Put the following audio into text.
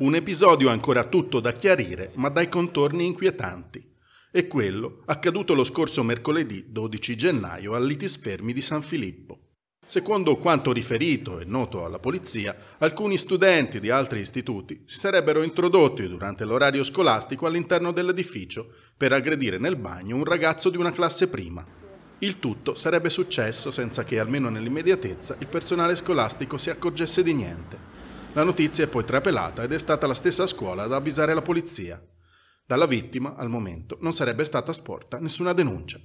Un episodio ancora tutto da chiarire, ma dai contorni inquietanti. E quello accaduto lo scorso mercoledì 12 gennaio a Litisfermi di San Filippo. Secondo quanto riferito e noto alla polizia, alcuni studenti di altri istituti si sarebbero introdotti durante l'orario scolastico all'interno dell'edificio per aggredire nel bagno un ragazzo di una classe prima. Il tutto sarebbe successo senza che, almeno nell'immediatezza, il personale scolastico si accorgesse di niente. La notizia è poi trapelata ed è stata la stessa scuola ad avvisare la polizia. Dalla vittima, al momento, non sarebbe stata sporta nessuna denuncia.